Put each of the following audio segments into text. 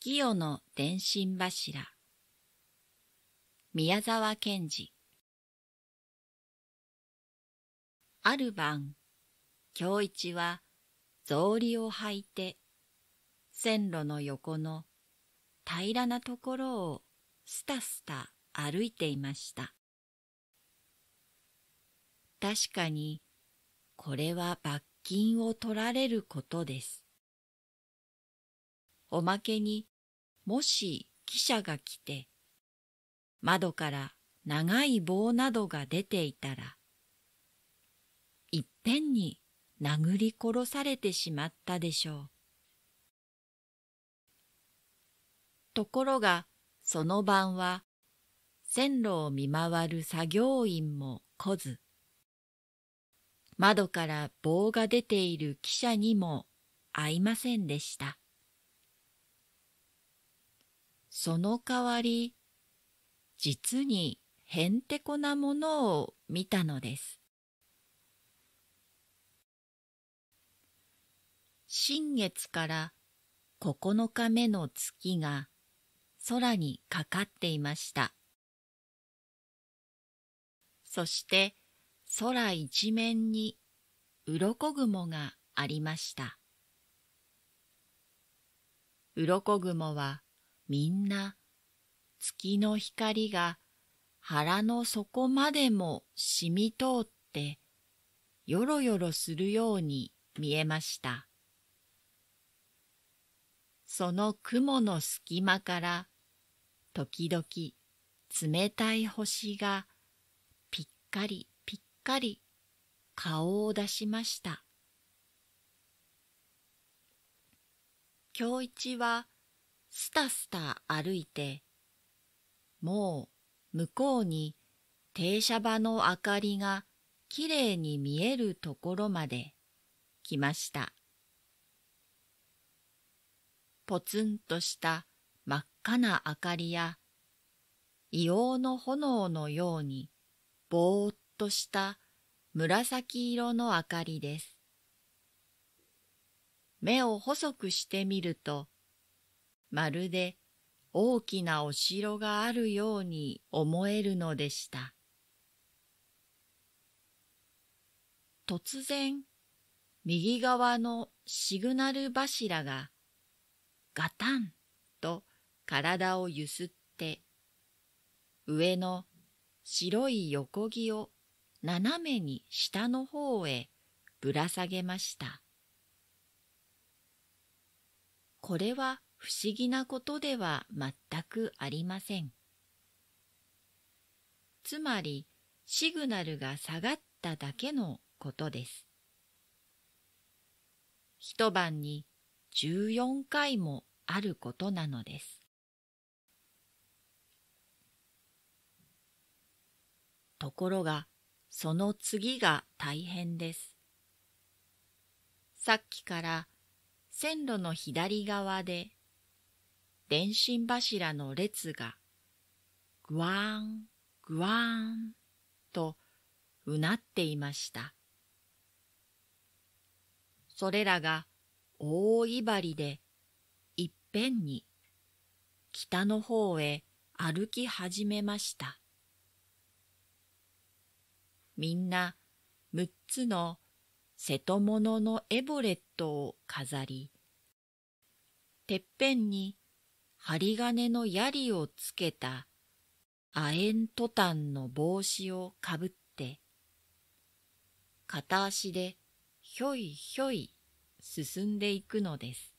月夜の電信柱宮沢賢治ある晩京一は草履を履いて線路の横の平らなところをすたすた歩いていました確かにこれは罰金を取られることですおまけにもし記者が来て、窓から長い棒などが出ていたら、いっぺんに殴り殺されてしまったでしょう。ところが、その晩は、線路を見回る作業員も来ず、窓から棒が出ている汽車にも会いませんでした。その代わり、実にへんてこなものを見たのです。新月から9日目の月が空にかかっていました。そして空一面に鱗雲がありました。鱗雲はみんな月の光が腹の底までも染み通ってよろよろするように見えました。その雲の隙間から時々冷たい星がぴっかりぴっかり顔を出しました。京一はすたすた歩いて、もう向こうに停車場の明かりがきれいに見えるところまで来ました。ポツンとした真っ赤な明かりや、硫黄の炎のようにぼーっとした紫色の明かりです。目を細くしてみると、まるで大きなお城があるように思えるのでした。突然、右側のシグナル柱がガタンと体をゆすって上の白い横木を斜めに下の方へぶら下げました。これは不思議なことでは全くありません。つまりシグナルが下がっただけのことです。一晩に14回もあることなのです。ところが、その次が大変です。さっきから線路の左側で電信柱の列がぐわんぐわんとうなっていました。それらが大いばりでいっぺんに北の方へ歩き始めました。みんな6つの瀬戸物のエボレットを飾り、てっぺんに針金の槍をつけた亜鉛トタンの帽子をかぶって、片足でひょいひょい進んでいくのです。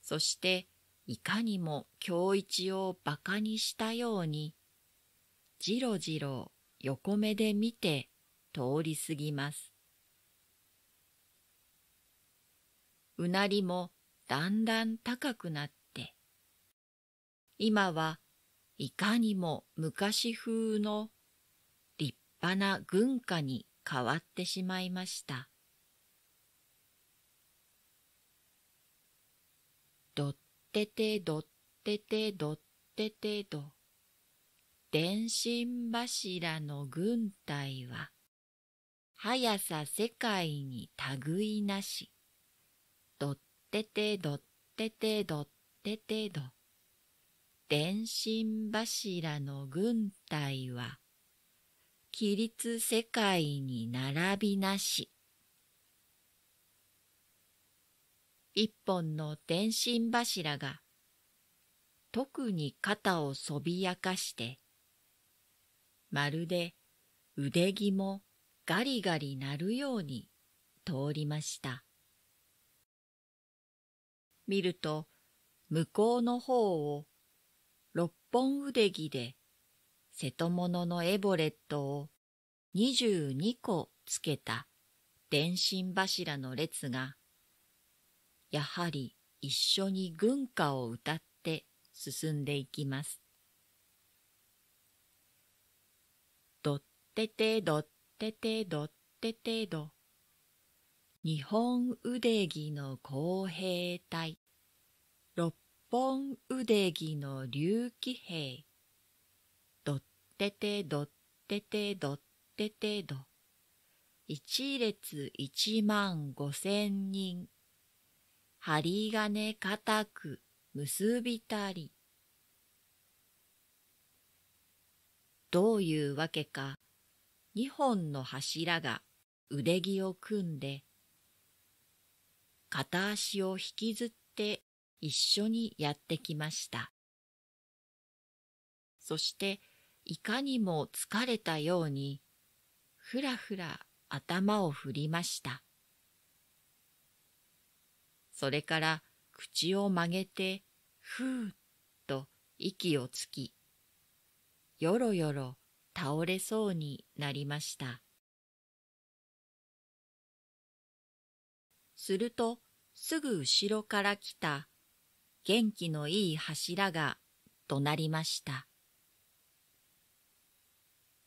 そしていかにも京一を馬鹿にしたように、じろじろ横目で見て通り過ぎます。うなりもだんだん高くなって今はいかにも昔風の立派な軍歌に変わってしまいましたどっててどっててどっててど電信柱の軍隊は速さ世界に類なしどっててどっててどっててど。電信柱の軍隊は、規律世界に並びなし。一本の電信柱が、特に肩をそびやかして、まるで腕着もガリガリ鳴るように通りました。見ると向こうの方を六本腕木で瀬戸物のエボレットを二十二個つけた電信柱の列がやはり一緒に軍歌を歌って進んでいきます。どっててどっててどっててど。日本腕着の工兵隊六本腕着の竜騎兵どっててどっててどっててど一列一万五千人針金固く結びたりどういうわけか二本の柱が腕着を組んで片足を引きずって一緒にやってきました。そしていかにも疲れたようにふらふら頭を振りました。それから口を曲げてふうっと息をつき、よろよろ倒れそうになりました。すると、すぐ後ろから来た、元気のいい柱が、怒鳴りました。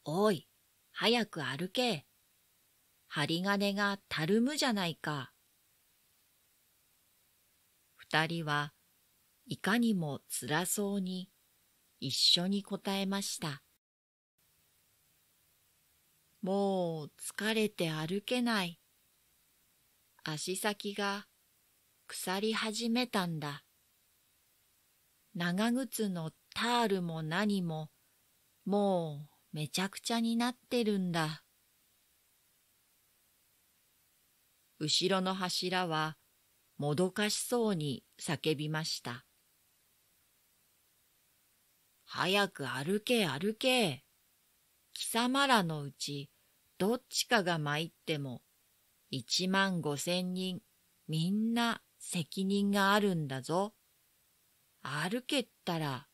おい、早く歩け。針金がたるむじゃないか。二人はいかにも辛そうに一緒に答えました。もう疲れて歩けない。足先が腐り始めたんだ。長靴のタールも何も、もうめちゃくちゃになってるんだ。後ろの柱は、もどかしそうに叫びました。早く歩け歩け。貴様らのうち、どっちかが参っても、一万五千人、みんな責任があるんだぞ。歩けったら。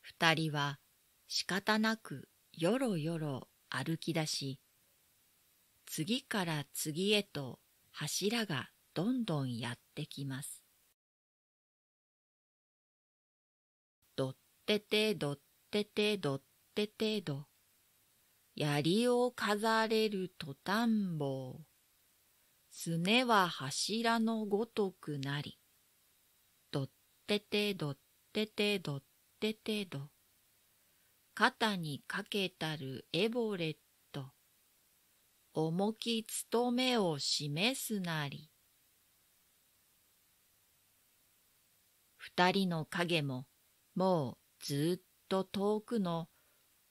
二人は仕方なくよろよろ歩き出し、次から次へと柱がどんどんやってきます。どっててどっててどっててど。槍を飾れるトタン棒。すねは柱のごとくなり。どっててどっててどっててど。肩にかけたるエボレット。重き務めを示すなり。二人の影ももうずっと遠くの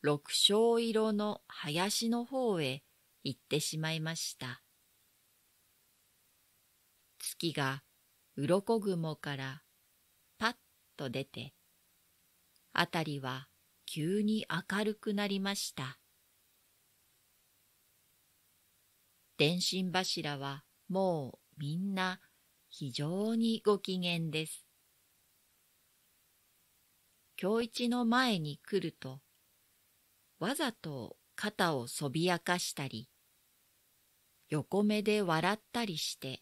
六章色の林の方へ行ってしまいました。月が鱗雲からパッと出て、あたりは急に明るくなりました。電信柱はもうみんな非常にご機嫌です。日一の前に来ると、わざと肩をそびやかしたり、横目で笑ったりして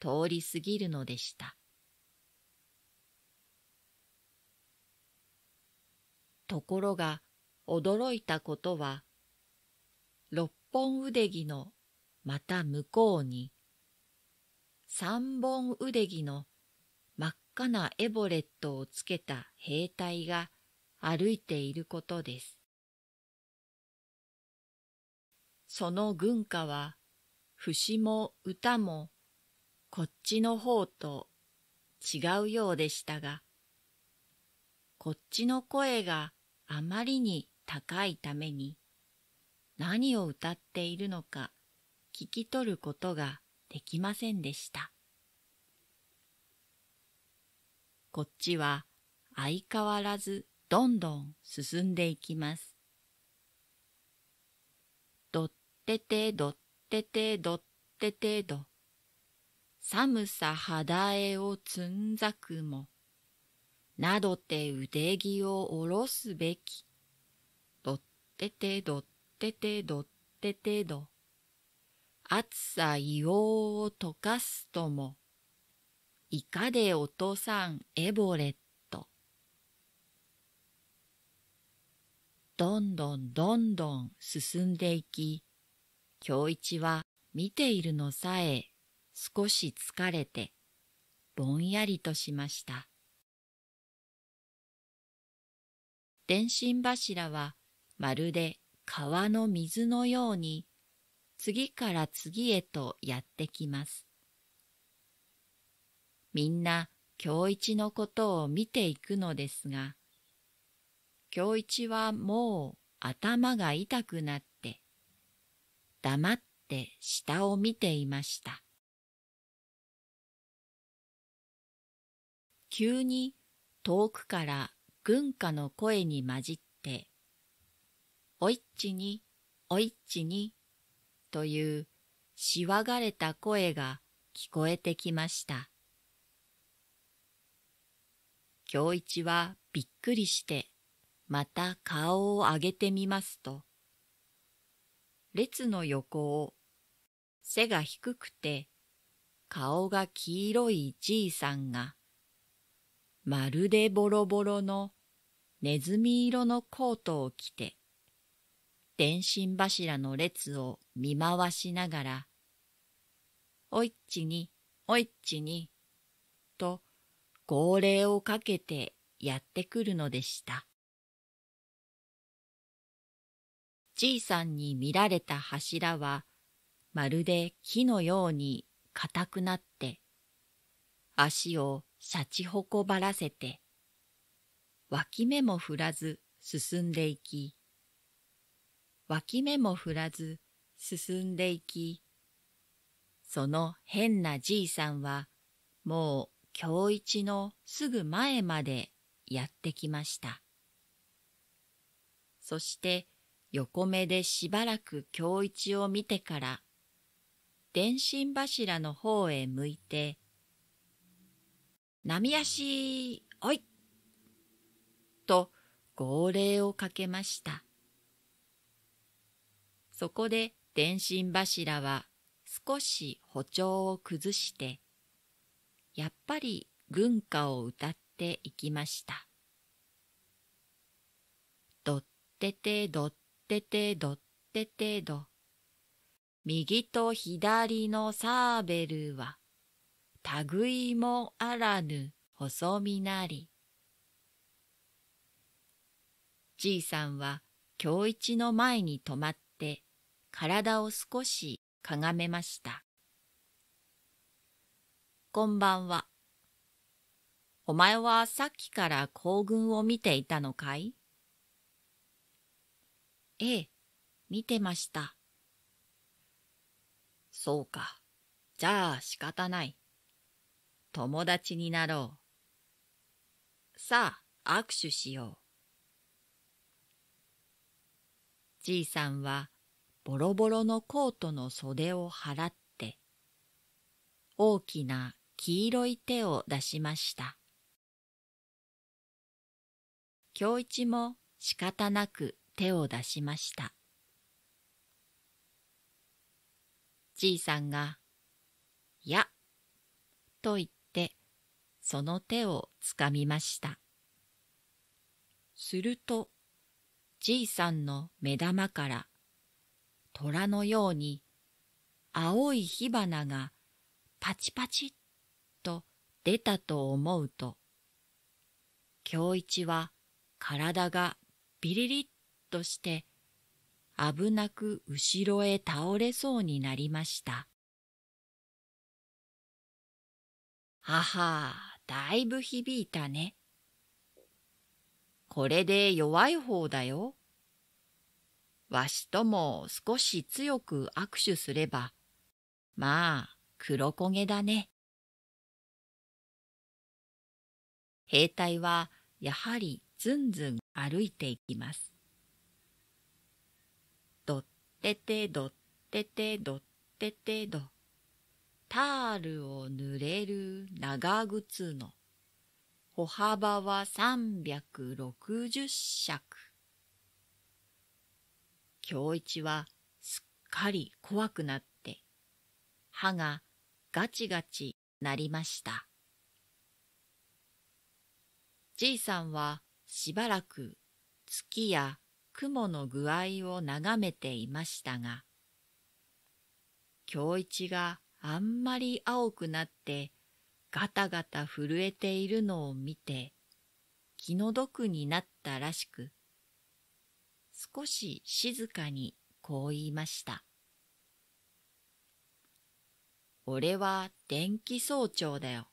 通り過ぎるのでした。ところが驚いたことは、六本腕着のまた向こうに、三本腕着の真っ赤なエボレットをつけた兵隊が歩いていることです。その軍歌は、節も歌も、こっちの方と違うようでしたが、こっちの声があまりに高いために、何を歌っているのか聞き取ることができませんでした。こっちは相変わらずどんどん進んでいきます。ててどっててどっててど。寒さ肌絵をつんざくも。などて腕着を下ろすべき。どっててどっててどっててど。暑さ硫黄を溶かすとも。いかでおとさんエボレット。どんどんどんどん進んでいき、京一は見ているのさえ少し疲れてぼんやりとしました。電信柱はまるで川の水のように次から次へとやってきます。みんな京一のことを見ていくのですが、京一はもう頭が痛くなっ黙って下を見ていました。急に遠くから軍歌の声に混じって、おいっちに、おいっちに、というしわがれた声が聞こえてきました。京一はびっくりして、また顔を上げてみますと、列の横を背が低くて顔が黄色いじいさんがまるでボロボロのネズミ色のコートを着て電信柱の列を見回しながらおいっちにおいっちにと号令をかけてやってくるのでした。じいさんに見られた柱は、まるで木のように硬くなって、足をシャチホコばらせて、脇目も振らず進んでいき、脇目も振らず進んでいき、その変なじいさんは、もう日一のすぐ前までやってきました。そして横目でしばらく京一を見てから、電信柱の方へ向いて、波足、おいと号令をかけました。そこで電信柱は少し歩調を崩して、やっぱり軍歌を歌っていきました。どっててどっっててどっててど。右と左のサーベルは、類もあらぬ細身なり。じいさんは、京一の前に止まって、体を少しかがめました。こんばんは。お前はさっきから行軍を見ていたのかいええ、見てました。そうか。じゃあ仕方ない。友達になろう。さあ、握手しよう。じいさんはボロボロのコートの袖を払って、大きな黄色い手を出しました。京一も仕方なく手を出しました。じいさんが、や、と言って、その手をつかみました。すると、じいさんの目玉から、虎のように、青い火花がパチパチっと出たと思うと、京一は体がビリリッとして危なく後ろへ倒れそうになりました。ははあ、だいぶ響いたね。これで弱い方だよ。わしとも少し強く握手すれば、まあ、黒焦げだね。兵隊はやはりずんずん歩いていきます。ててどっててどっててど。タールを濡れる長靴の。歩幅は三百六十尺。京一はすっかり怖くなって、歯がガチガチなりました。じいさんはしばらく月や雲の具合を眺めていましたが、京一があんまり青くなってガタガタ震えているのを見て気の毒になったらしく、少し静かにこう言いました。俺は電気総長だよ。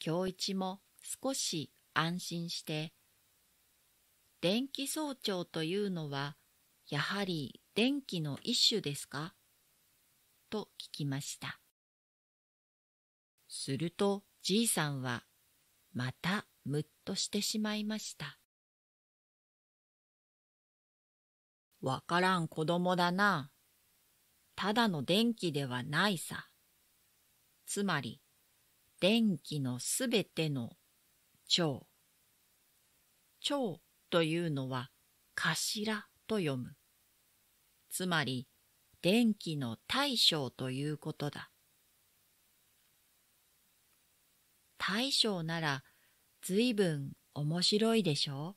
京一も少し安心して電気早朝というのは、やはり電気の一種ですかと聞きました。するとじいさんは、またむっとしてしまいました。わからん子供だな。ただの電気ではないさ。つまり、電気のすべての腸腸というのは頭と読む。つまり電気の大将ということだ。大将ならずいぶん面白いでしょう。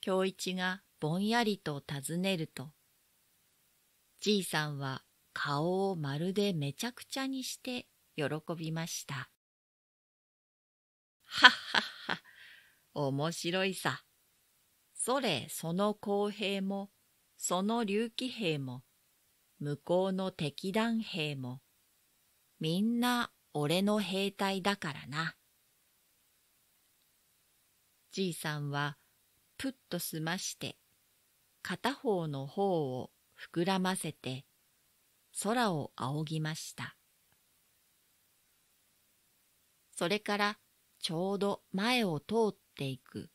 京一がぼんやりと尋ねると、じいさんは顔をまるでめちゃくちゃにして喜びました。はっはっ面白いさ。それその公平も、その竜騎兵も、向こうの敵団兵も、みんな俺の兵隊だからな。じいさんは、ぷっとすまして、片方のうを膨らませて、空を仰ぎました。それから、ちょうど前を通っていく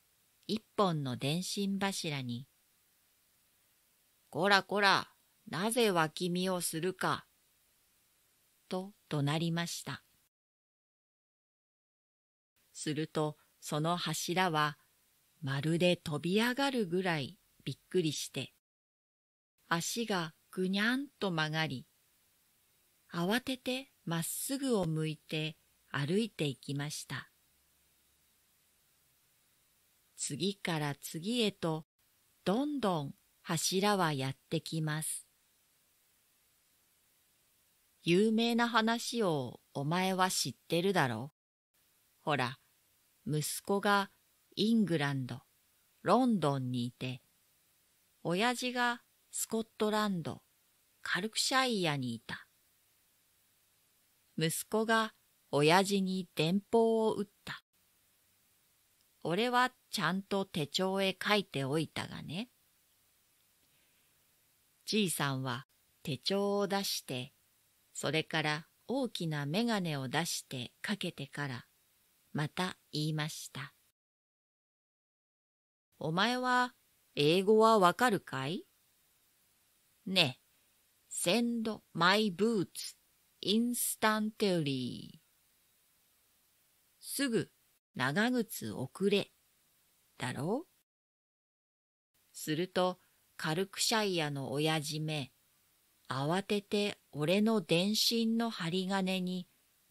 一本の電信柱に。こらこら、なぜ脇見をするか。と怒鳴りました。するとその柱はまるで飛び上がるぐらいびっくりして足がぐにゃんと曲がり慌ててまっすぐを向いて歩いていきました。次から次へとどんどん柱はやってきます。有名な話をお前は知ってるだろう。ほら、息子がイングランド、ロンドンにいて、親父がスコットランド、カルクシャイアにいた。息子が親父に電報を打った。俺はちゃんと手帳へ書いておいたがね。じいさんは手帳を出して、それから大きな眼鏡を出してかけてから、また言いました。お前は英語はわかるかいねえ、send my boots instantly. すぐ長靴遅れ、だろうすると、カルクシャイアの親じめ、慌てて俺の電信の針金に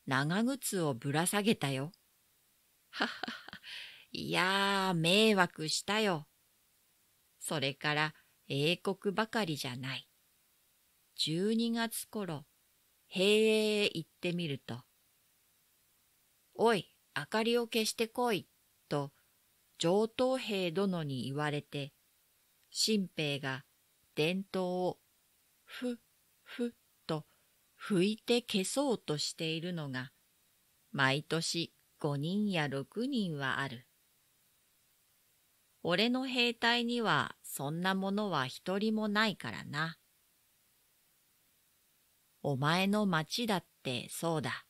長靴をぶら下げたよ。ははは、いやー、迷惑したよ。それから英国ばかりじゃない。12月頃、平営へ行ってみると、おい、明かりを消してこい、と上等兵殿に言われて、新兵が伝統をふ、ふと拭いて消そうとしているのが、毎年五人や六人はある。俺の兵隊にはそんなものは一人もないからな。お前の町だってそうだ。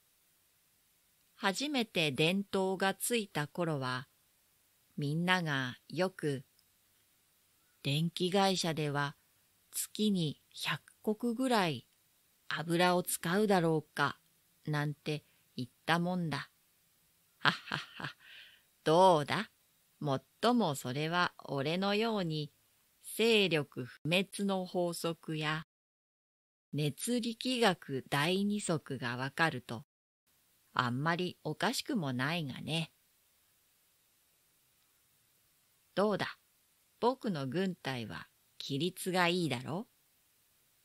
初めて伝統がついた頃は、みんながよく、電気会社では月に100石ぐらい油を使うだろうか、なんて言ったもんだ。はっはっは、どうだもっともそれは俺のように、勢力不滅の法則や熱力学第二則がわかると、あんまりおかしくもないがね。どうだ、僕の軍隊は規律がいいだろ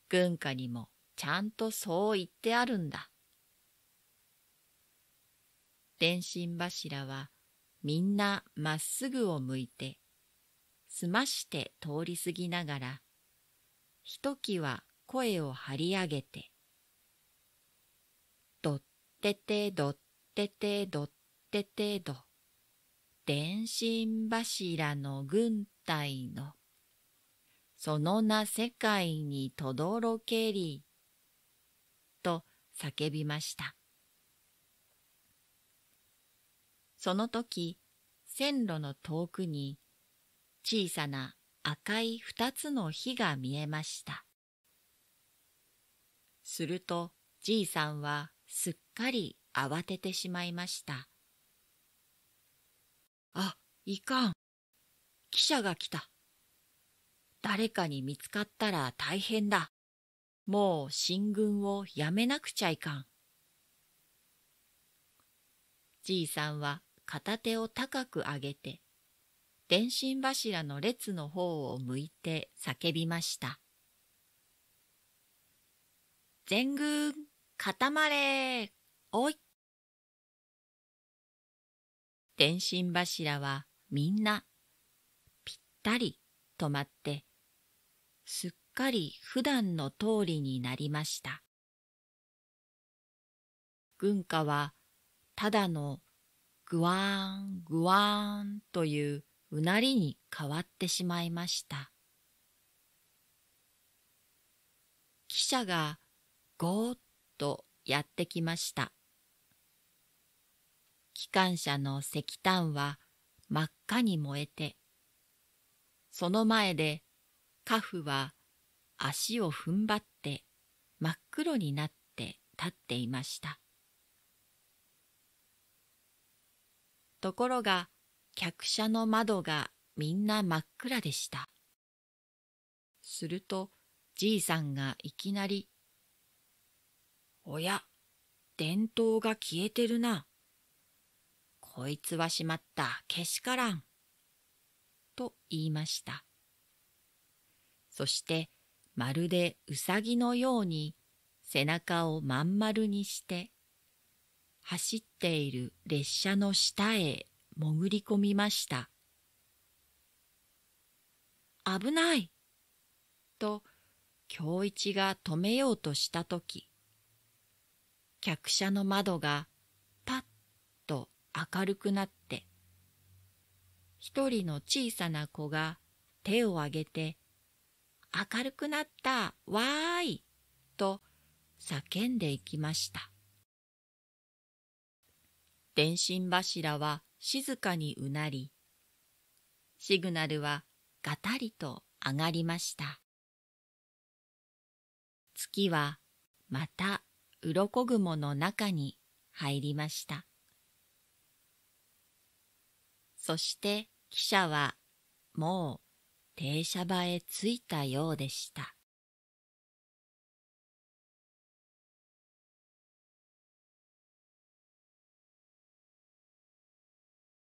軍家にもちゃんとそう言ってあるんだ。電信柱はみんなまっすぐを向いて、すまして通り過ぎながら、ひときわ声を張り上げて、ててどっててどっててど電信柱の軍隊のそのな世界にとどろけりと叫びましたその時線路の遠くに小さな赤い二つの火が見えました。するとじいさんはすっかり慌ててしまいましたあいかん記者が来た誰かに見つかったら大変だもう進軍をやめなくちゃいかんじいさんは片手を高く上げて電信柱の列の方を向いて叫びました「全軍固まれおい電信柱はみんなぴったり止まってすっかり普段の通りになりました軍歌はただのぐわーんぐわーんといううなりに変わってしまいました記者がゴーッとやってきました。機関車の石炭は真っ赤に燃えて、その前でカフは足を踏ん張って真っ黒になって立っていました。ところが客車の窓がみんな真っ暗でした。するとじいさんがいきなりおや、伝統が消えてるな。こいつはしまった、けしからん。と言いました。そして、まるでうさぎのように背中をまん丸にして、走っている列車の下へ潜り込みました。危ないと、京一が止めようとしたとき、客車の窓がパッと明るくなって一人の小さな子が手を挙げて「明るくなったわーい!」と叫んでいきました電信柱は静かにうなりシグナルはがたりと上がりました月はまた鱗雲の中に入りました。そして汽車はもう停車場へ着いたようでした。